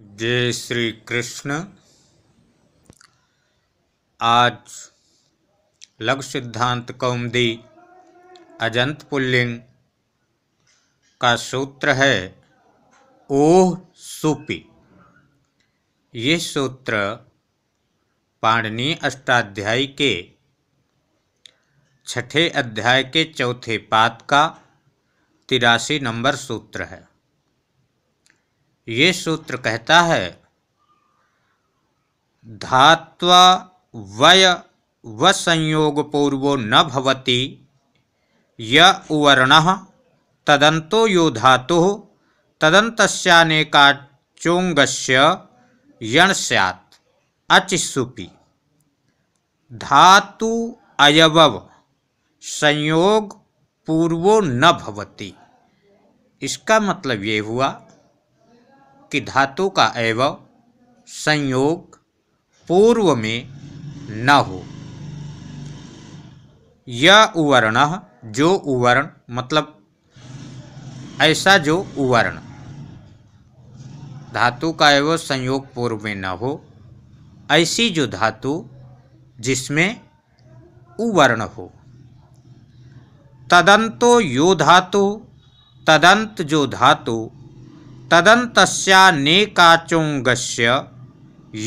जय श्री कृष्ण आज लघु सिद्धांत कौमदी अजंत पुल्लिंग का सूत्र है ओह सूपी ये सूत्र पाणनी अष्टाध्यायी के छठे अध्याय के चौथे पात का तिरासी नंबर सूत्र है ये सूत्र कहता है धात्वा वय व संयोग पूर्वो न भवती य उवर्ण तदंतो यो धातु तदंतस्यानेकाचोंगस्य यण सैत् अचिसुपि धातु अयवव संयोग पूर्वो न भवती इसका मतलब ये हुआ की धातु का एव संयोग पूर्व में न हो यह उवर्ण जो उवर्ण मतलब ऐसा जो उवर्ण धातु का एवं संयोग पूर्व में न हो ऐसी जो धातु जिसमें उवर्ण हो तदंतो यो धातु तदंत जो धातु तदंतस्यानेकाचोंगस्य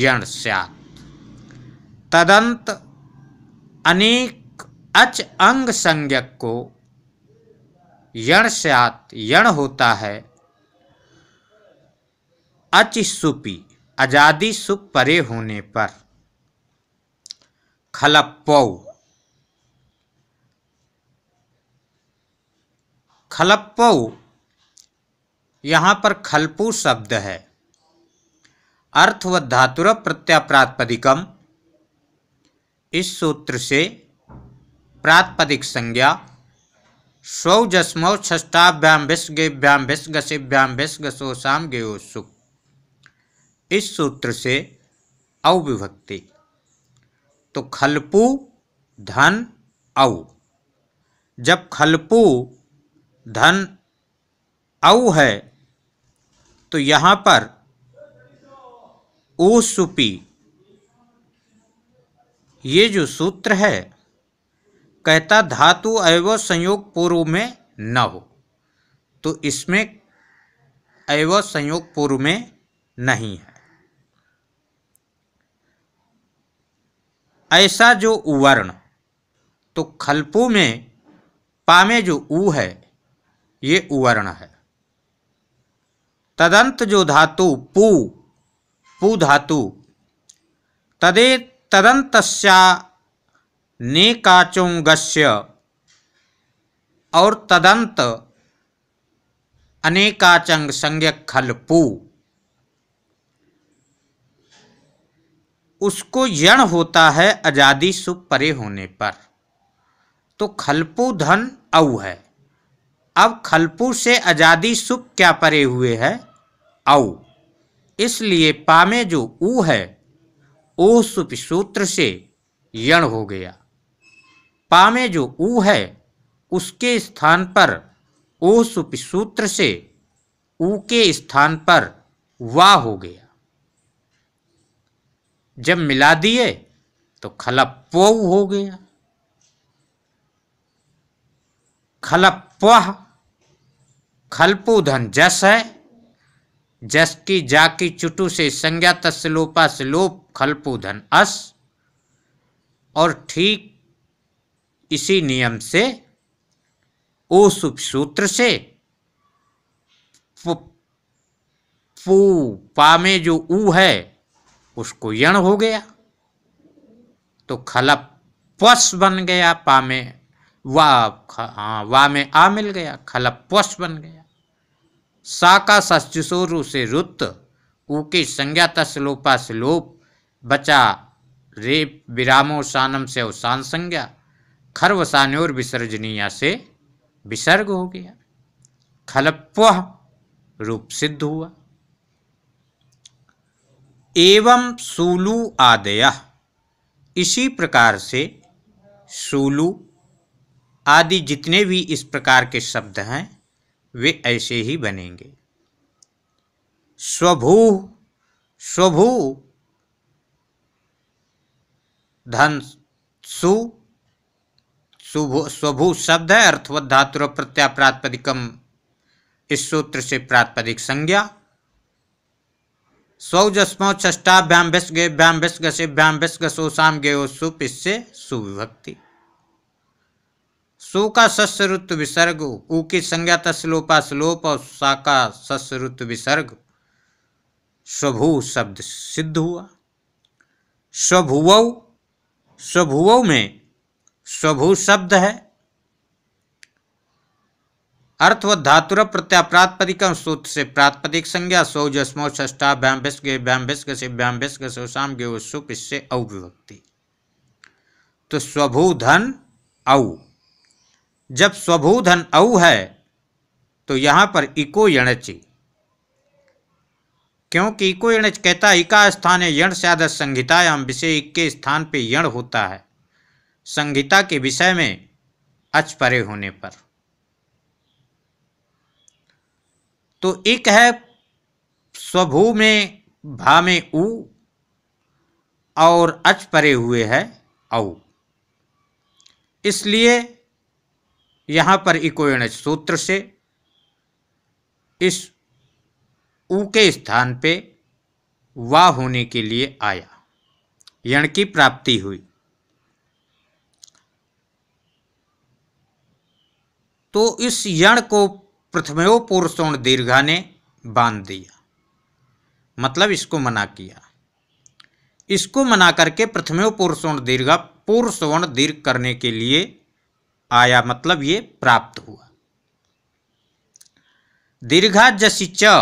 यण तदंत अनेक अच अंग संज्ञक को यण स्यात् यण होता है अच सुपी आजादी सुप परे होने पर खलपौ खलपौ यहाँ पर खलपू शब्द है अर्थ व धातुर प्रत्यप्रातपदिकम इस सूत्र से प्रातपदिक संज्ञा सौ जस्मौ छष्टाभ्याम भिस्क गेभ्याम भिस्क गसेभ्याम इस सूत्र से अविभक्ति तो खलपू धन औ जब खलपू धन औ है तो यहां पर ओसुपी ये जो सूत्र है कहता धातु एव संयोग पूर्व में न हो तो इसमें एव संयोग पूर्व में नहीं है ऐसा जो उवर्ण तो खलपू में पामे जो ऊ है ये उवर्ण है तदंत जो धातु पू पू धातु तदे ने नेकाचोंगस्य और तदंत अनेकाचंग संज्ञक खलपू उसको यण होता है आजादी सु परे होने पर तो खलपू धन औ है अब खलपू से आजादी सुप क्या परे हुए है औ इसलिए पा में जो ऊ है ओ सुप सूत्र से यण हो गया पा में जो ऊ है उसके स्थान पर ओ सुप सूत्र से ऊ के स्थान पर वा हो गया जब मिला दिए तो खलपो हो गया खलप खलपोधन जस है जस्की जाकी चुटु से संज्ञा तस्लोपा स्लोप धन अस और ठीक इसी नियम से सुप सूत्र से पू पा में जो ऊ है उसको यण हो गया तो खलप पस बन गया पा में वा हाँ वा में आ मिल गया खलप पस बन गया सा का सचिशोरु से रुत ऊके संज्ञा तस्लोपा स्लोप बचा रेप विरामो शानम से अवसान संज्ञा खर्वसान्य और विसर्जनीय से विसर्ग हो गया खलप्व रूप सिद्ध हुआ एवं सूलु आदय इसी प्रकार से सूलु आदि जितने भी इस प्रकार के शब्द हैं वे ऐसे ही बनेंगे स्वभू स्वभू धन सु स्वभू शब्द है अर्थवत धातु प्रत्या प्रातपदिकम इस सूत्र से प्रातपदिक संज्ञा स्वजस्मो चष्टाभ्याम व्यस्गेभ्याम व्यस्गसेभ्याम शाम गेयो सुप इससे सुविभक्ति सु का सस्य विसर्ग उ की संज्ञा तस्लोपा स्लोप और सा का सस्य विसर्ग स्वभू शब्द सिद्ध हुआ स्वभुव स्वभुव में स्वभू शब्द है अर्थ व धातुर प्रत्याप्रातपदिकम सूत्र से प्रातपदिक संज्ञा सौजस्मो ष्टा भ्याम्बिस्क भ्याम्बिस्क से भ्याम्बिस्क सोशाम गे सुप इससे अविभक्ति तो स्वभू धन औ जब स्वभूधन औ है तो यहाँ पर इको यणच क्योंकि इको यणच कहता इका स्थान है यण से संहितायाम विषय इक के स्थान पे यण होता है संहिता के विषय में अच परे होने पर तो एक है स्वभू में भा में ऊ और अच परे हुए है औ इसलिए यहाँ पर इकोणज सूत्र से इस ऊ के स्थान पे वा होने के लिए आया यण की प्राप्ति हुई तो इस यण को प्रथमयो पुरुषोण दीर्घा ने बांध दिया मतलब इसको मना किया इसको मना करके प्रथमयो पुरुषोण दीर्घा पुरुषोण दीर्घ करने के लिए आया मतलब ये प्राप्त हुआ दीर्घा जसी च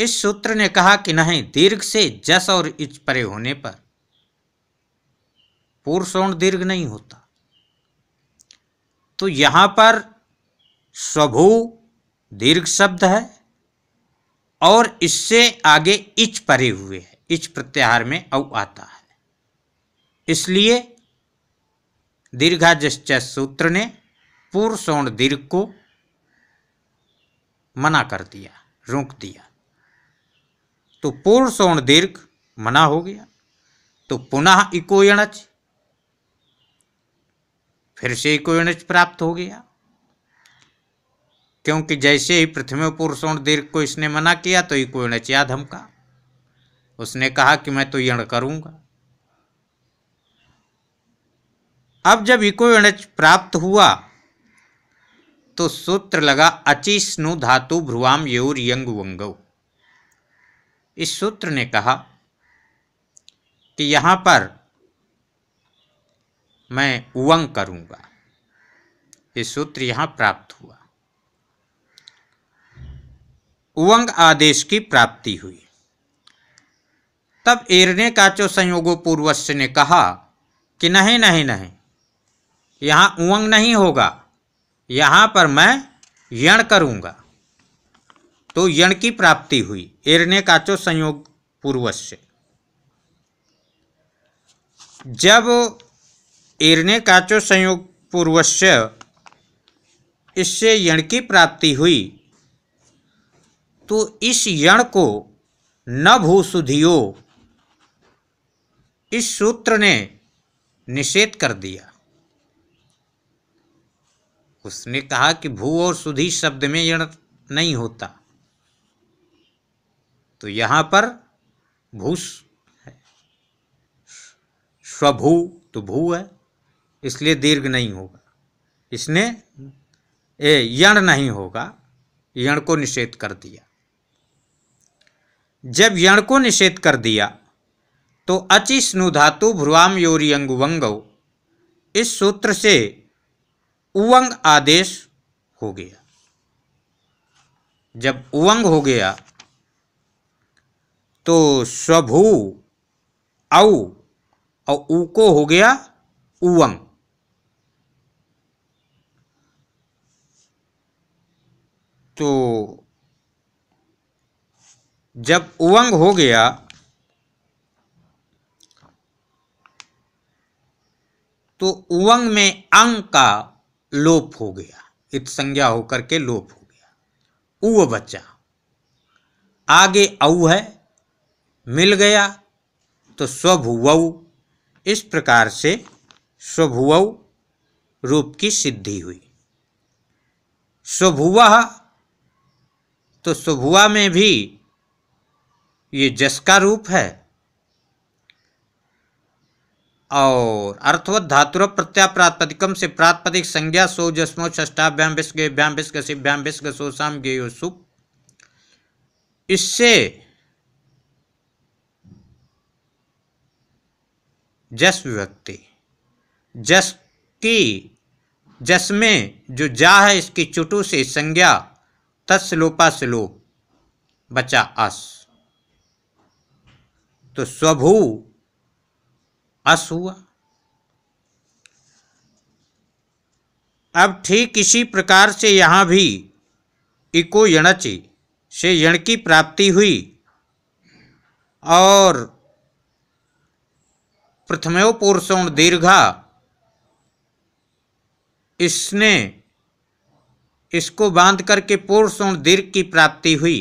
इस सूत्र ने कहा कि नहीं दीर्घ से जस और इच परे होने पर पूर्व दीर्घ नहीं होता तो यहां पर स्वभू दीर्घ शब्द है और इससे आगे इच परे हुए है इच प्रत्याहार में अव आता है इसलिए दीर्घाजश्च सूत्र ने पूर्व दीर्घ को मना कर दिया रोक दिया तो पूर्व दीर्घ मना हो गया तो पुनः इको फिर से इको प्राप्त हो गया क्योंकि जैसे ही प्रथम पूर्व दीर्घ को इसने मना किया तो इको यणच याद हमका उसने कहा कि मैं तो यण करूंगा अब जब इक्वनज प्राप्त हुआ तो सूत्र लगा अचिष्णु धातु भ्रुवाम योर यंग वंग इस सूत्र ने कहा कि यहाँ पर मैं उवंग करूँगा ये सूत्र यहाँ प्राप्त हुआ उवंग आदेश की प्राप्ति हुई तब एरने काचो संयोगो पूर्वश ने कहा कि नहीं नहीं नहीं यहाँ उंग नहीं होगा यहाँ पर मैं यण करूँगा तो यण की प्राप्ति हुई एरने काचो संयोग पूर्वश से जब एरने काचो संयोग पूर्वश इससे यण की प्राप्ति हुई तो इस यण को न भूसुधियो इस सूत्र ने निषेध कर दिया उसने कहा कि भू और सुधी शब्द में यण नहीं होता तो यहाँ पर भू है स्वभू तो भू है इसलिए दीर्घ नहीं होगा इसने ए यण नहीं होगा यण को निषेध कर दिया जब यण को निषेध कर दिया तो अचिष्णु धातु भ्रुआम योरी अंगुवंगो इस सूत्र से उवंग आदेश हो गया जब उवंग हो गया तो स्वभू औ और ऊ को हो गया उवंग तो जब उवंग हो गया तो उवंग में अंग का लोप हो गया इत संज्ञा होकर के लोप हो गया उ बच्चा आगे औ है मिल गया तो स्वभुवऊ इस प्रकार से स्वभुवऊ रूप की सिद्धि हुई स्वभुआ तो स्वभुआ में भी ये जस का रूप है और अर्थवत धातुर प्रत्या से प्रातपदिक संज्ञा सो जस्मो ष्टाभ्याम विस्क भ्याम विस्क सिभ्याम विस्क सोसाम गेयो सुप इससे जस विभक्ति जस की जस में जो जा है इसकी चुटु से संज्ञा तत्सलोपा स्लोप बचा अस तो स्वभू अस हुआ अब ठीक इसी प्रकार से यहाँ भी इको यणच से यण की प्राप्ति हुई और प्रथमो पुरुषोण दीर्घा इसने इसको बांध करके पुरुषोण दीर्घ की प्राप्ति हुई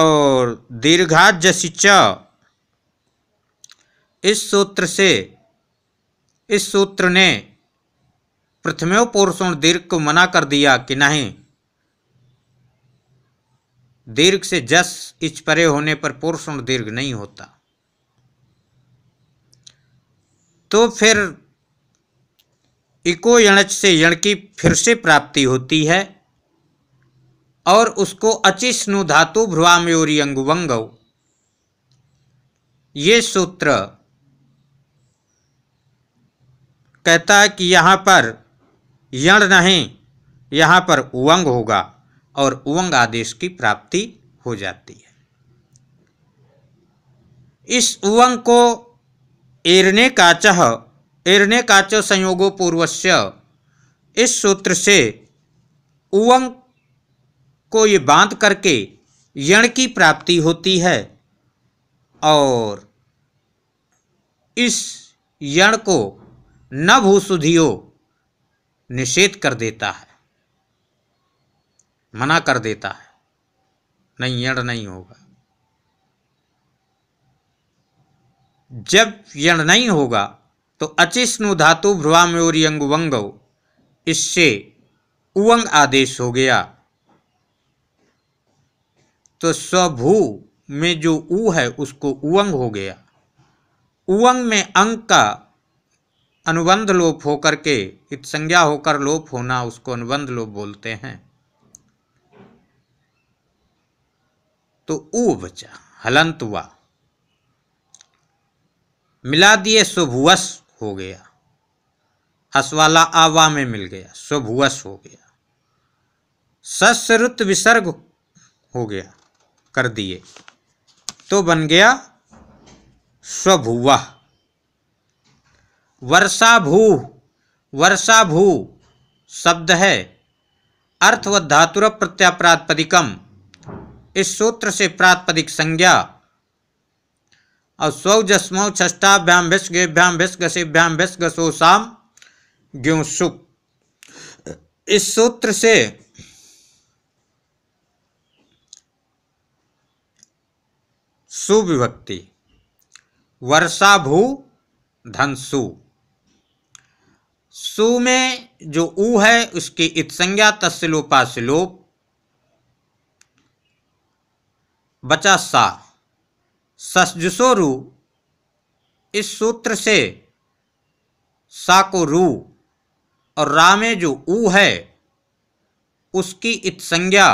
और दीर्घाज्य च इस सूत्र से इस सूत्र ने प्रथमो पुरुषों दीर्घ को मना कर दिया कि नहीं दीर्घ से जस इच परे होने पर पोषण दीर्घ नहीं होता तो फिर इको यणच से यण की फिर से प्राप्ति होती है और उसको अचिष्णु धातु भ्रुवामयोरी अंगुवंग ये सूत्र कहता है कि यहाँ पर यण नहीं यहाँ पर उवंग होगा और उवंग आदेश की प्राप्ति हो जाती है इस उवंग को एरने काचह एरने काचो संयोगो पूर्वस्य इस सूत्र से उवंग को ये बांध करके यण की प्राप्ति होती है और इस यण को न निषेध कर देता है मना कर देता है नहीं यण नहीं होगा जब यण नहीं होगा तो अचिष्णु धातु भ्रुवाम्योरियंग वंग इससे उवंग आदेश हो गया तो स्वभू में जो ऊ है उसको उवंग हो गया उवंग में अंग का अनुबंध लोप होकर के इत संज्ञा होकर लोप होना उसको अनुबंध लोप बोलते हैं तो ऊ बचा हलंत हुआ मिला दिए सुभुवस हो गया असवाला आवा में मिल गया स्वभुवस हो गया सस्रुत विसर्ग हो गया कर दिए तो बन गया स्वभुवा वर्षा भू वर्षा भू शब्द है अर्थ व धातुर प्रत्याप्रातपदिकम इस सूत्र से प्रातपदिक संज्ञा और स्व जस्म भिष्ग भ्याम भिष्ग से भ्याम सुप इस सूत्र से सुविभक्ति वर्षा भू धन सु सु में जो ऊ है उसकी इत्संज्ञा तस्लोपासलोप बचा सा ससजुसो इस सूत्र से सा को रू और रा में जो ऊ है उसकी इत संज्ञा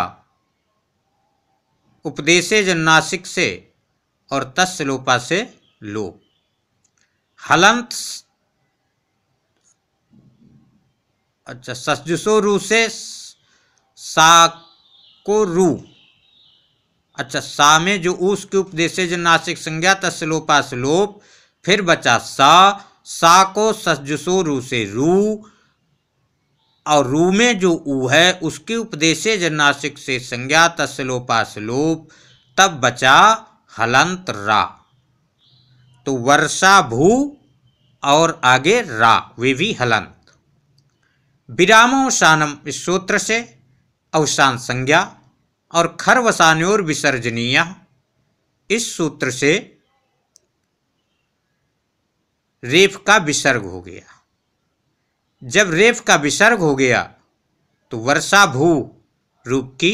उपदेशे जन्नासिक से और तस्लोपा लोपा से लोप हलंत अच्छा सजुसो रू से साको रू अच्छा सा में जो ऊस के उपदेश जो नासिक संज्ञा तस्लोपा लोप फिर बचा सा सा को सजुसो रू से रू और रू में जो ऊ है उसके उपदेशे जनासिक से संज्ञा तस्लोपा स्लोप तब बचा हलंत रा तो वर्षा भू और आगे रा वे भी हलंत विरामोशानम इस सूत्र से अवसान संज्ञा और खरवसान्योर विसर्जनीय इस सूत्र से रेफ का विसर्ग हो गया जब रेफ का विसर्ग हो गया तो वर्षा भू रूप की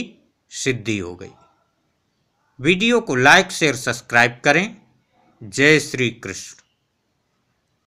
सिद्धि हो गई वीडियो को लाइक शेयर सब्सक्राइब करें जय श्री कृष्ण